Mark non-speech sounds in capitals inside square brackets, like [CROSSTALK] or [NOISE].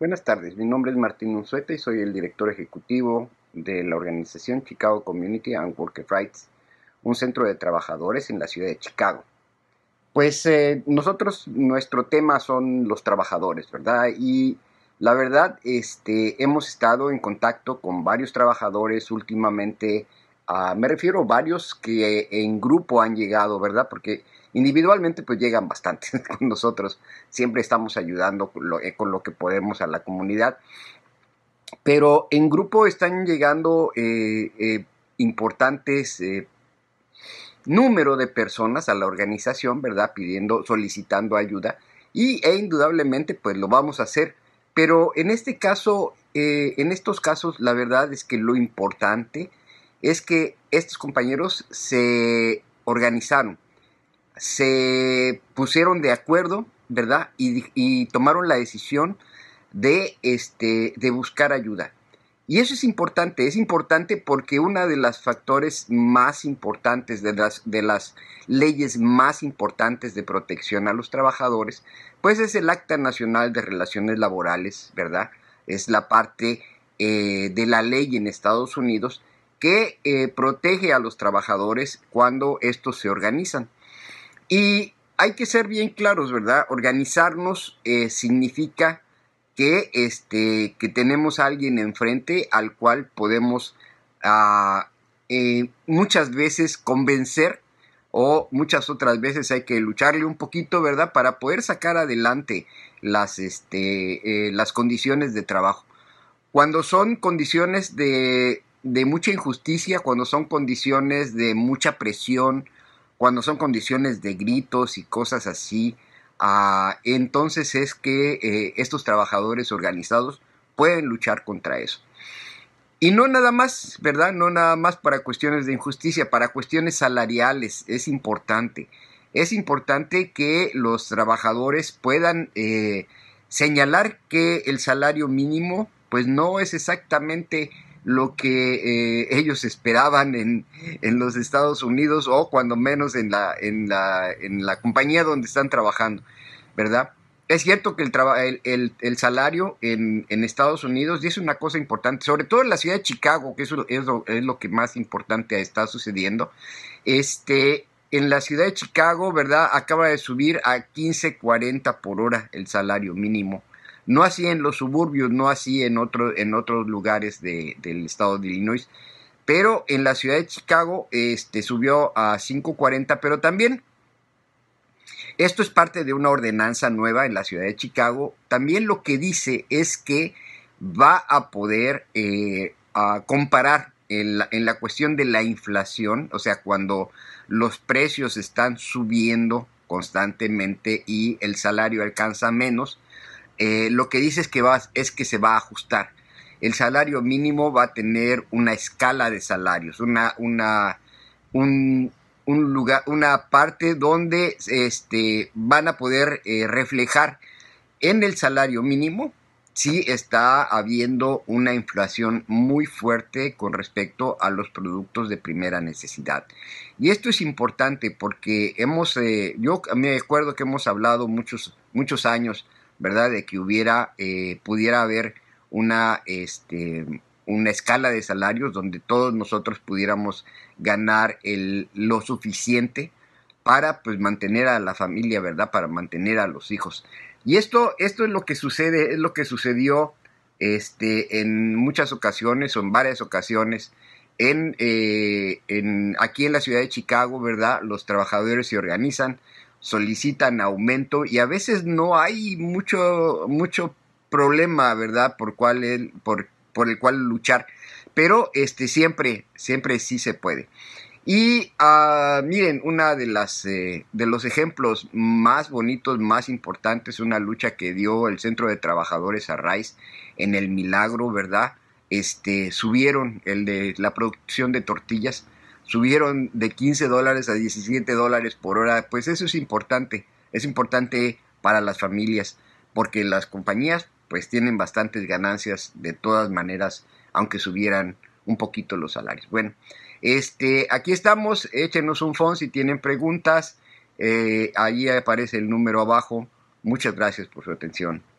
Buenas tardes, mi nombre es Martín Unzueta y soy el director ejecutivo de la organización Chicago Community and Worker Rights, un centro de trabajadores en la ciudad de Chicago. Pues eh, nosotros, nuestro tema son los trabajadores, ¿verdad? Y la verdad, este, hemos estado en contacto con varios trabajadores últimamente, ah, me refiero a varios que en grupo han llegado, ¿verdad? Porque Individualmente pues llegan bastante [LAUGHS] con nosotros, siempre estamos ayudando eh, con lo, que podemos a la comunidad, pero en grupo están llegando eh, eh, importantes número de personas a la organización, ¿verdad? Pidiendo, solicitando ayuda y e indudablemente pues lo vamos a hacer, pero en este caso, en estos casos la verdad es que lo importante es que estos compañeros se organizaron, se pusieron de acuerdo, ¿verdad? Y, tomaron la decisión de, este, de buscar ayuda. Y eso es importante, es importante porque uno de los factores más importantes, de las, de las leyes más importantes de protección a los trabajadores, pues es el Acta Nacional de Relaciones Laborales, ¿verdad? Es la parte eh, de la ley en Estados Unidos que eh, protege a los trabajadores cuando estos se organizan. Y hay que ser bien claros, ¿verdad? Organizarnos eh, significa que, este, que tenemos a alguien enfrente al cual podemos ah, eh, muchas veces convencer o muchas otras veces hay que lucharle un poquito, ¿verdad? Para poder sacar adelante las, este, eh, las condiciones de trabajo. Cuando son condiciones de, de mucha injusticia, cuando son condiciones de mucha presión, cuando son condiciones de gritos y cosas así, ah, entonces es que eh, estos trabajadores organizados pueden luchar contra eso. Y no nada más, ¿verdad? No nada más para cuestiones de injusticia, para cuestiones salariales es importante. Es importante que los trabajadores puedan eh, señalar que el salario mínimo pues no es exactamente lo que eh, ellos esperaban en, los Estados Unidos o cuando menos en la, en la, compañía donde están trabajando, ¿verdad? Es cierto que el, el, salario en, Estados Unidos y es una cosa importante, sobre todo en la ciudad de Chicago, que es lo, es lo que más importante está sucediendo. Este, en la ciudad de Chicago, ¿verdad? Acaba de subir a 15.40 por hora el salario mínimo no así en los suburbios, no así en, en otros lugares del estado de Illinois. Pero en la ciudad de Chicago este, subió a 5.40, pero también esto es parte de una ordenanza nueva en la ciudad de Chicago. También lo que dice es que va a poder eh, comparar en la, en la, cuestión de la inflación, o sea, cuando los precios están subiendo constantemente y el salario alcanza menos, eh, lo que dices es que, es que se va a ajustar. El salario mínimo va a tener una escala de salarios, una, una, un, lugar, una parte donde este, van a poder eh, reflejar en el salario mínimo si está habiendo una inflación muy fuerte con respecto a los productos de primera necesidad. Y esto es importante porque hemos, eh, yo me acuerdo que hemos hablado muchos, muchos años ¿verdad? De que hubiera, eh, pudiera haber una, este, una escala de salarios donde todos nosotros pudiéramos ganar el, lo suficiente para pues mantener a la familia, ¿verdad? Para mantener a los hijos. Y esto, esto es lo que sucede, es lo que sucedió este, en muchas ocasiones o en varias ocasiones. En, eh, en, aquí en la ciudad de Chicago, ¿verdad? Los trabajadores se organizan, solicitan aumento y a veces no hay mucho, mucho problema, ¿verdad? Por, cuál el, por, por el cual luchar. Pero este, siempre, siempre sí se puede. Y ah, miren, una de las eh, de los ejemplos más bonitos, más importantes, una lucha que dio el Centro de Trabajadores Arraiz en el Milagro, ¿verdad? Este subieron el de la producción de tortillas subieron de 15 dólares a 17 dólares por hora, pues eso es importante, es importante para las familias, porque las compañías pues tienen bastantes ganancias de todas maneras, aunque subieran un poquito los salarios. Bueno, este, aquí estamos, échenos un phone si tienen preguntas, eh, ahí aparece el número abajo. Muchas gracias por su atención.